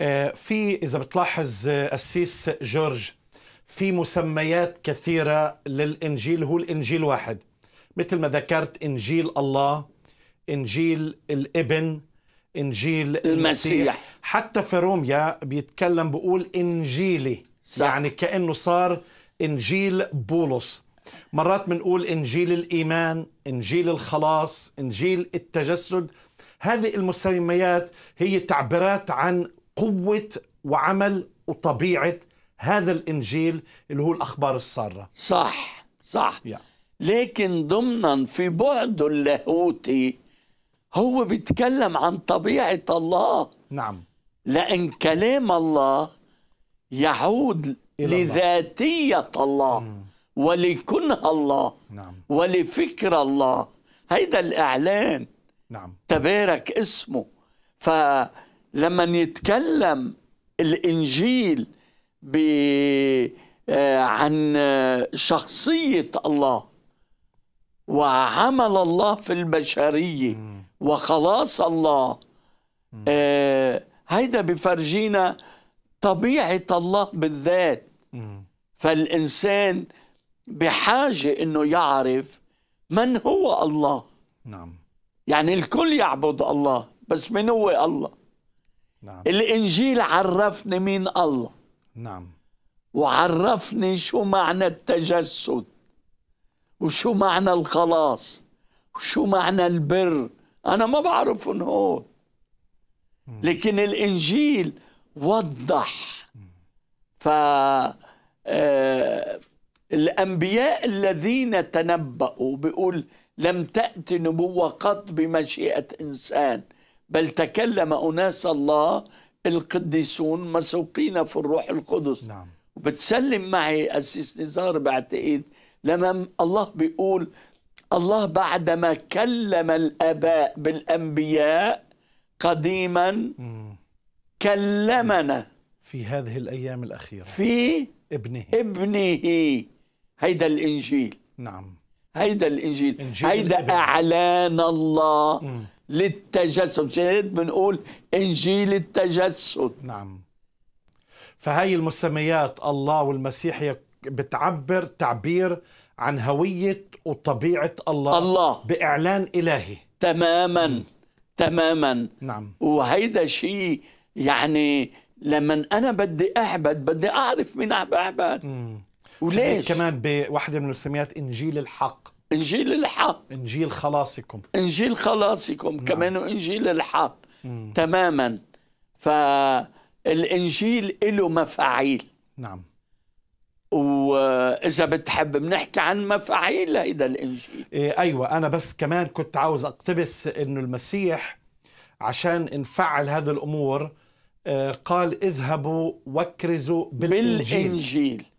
آه، في اذا بتلاحظ قسيس آه، جورج في مسميات كثيره للانجيل هو الانجيل واحد مثل ما ذكرت انجيل الله انجيل الابن انجيل المسيح, المسيح. حتى في روميا بيتكلم بقول انجيلي صح. يعني كانه صار انجيل بولس مرات بنقول انجيل الايمان انجيل الخلاص انجيل التجسد هذه المسميات هي تعبيرات عن قوة وعمل وطبيعة هذا الإنجيل اللي هو الأخبار السارة صح صح yeah. لكن ضمنا في بعده اللاهوتي هو بيتكلم عن طبيعة الله نعم لأن كلام الله يعود إلى لذاتية الله, الله. ولكنها الله نعم. ولفكر الله هيدا الإعلان نعم تبارك اسمه ف لما يتكلم الانجيل ب آه، عن شخصيه الله وعمل الله في البشريه وخلاص الله آه، هيدا بفرجينا طبيعه الله بالذات فالانسان بحاجه انه يعرف من هو الله نعم يعني الكل يعبد الله بس من هو الله نعم. الإنجيل عرفني مين الله نعم وعرفني شو معنى التجسد وشو معنى الخلاص وشو معنى البر أنا ما بعرفهم هون لكن الإنجيل وضح ف آه، الأنبياء الذين تنبأوا بيقول لم تأتي نبوة قط بمشيئة إنسان بل تكلم أناس الله القديسون مسوقين في الروح القدس نعم وبتسلم معي أسيس نزار بعتقد لما الله بيقول الله بعدما كلم الآباء بالأنبياء قديما كلمنا في هذه الأيام الأخيرة في ابنه ابنه هيدا الإنجيل نعم هيدا الإنجيل هيدا الإبن. أعلان الله للتجسد سيد بنقول انجيل التجسد نعم فهي المسميات الله والمسيح بتعبر تعبير عن هوية وطبيعة الله الله بإعلان إلهي تماما م. تماما نعم وهيدا شيء يعني لما أنا بدي أعبد بدي أعرف مين عم بعبد وليش كمان بواحده من المسميات إنجيل الحق انجيل الحق انجيل خلاصكم انجيل خلاصكم نعم. كمان انجيل الحق مم. تماما فالانجيل له مفاعيل نعم واذا بتحب بنحكي عن مفاعيل هيدا الانجيل إيه ايوه انا بس كمان كنت عاوز اقتبس انه المسيح عشان نفعل هذه الامور آه، قال اذهبوا وكرزوا بالانجيل, بالإنجيل.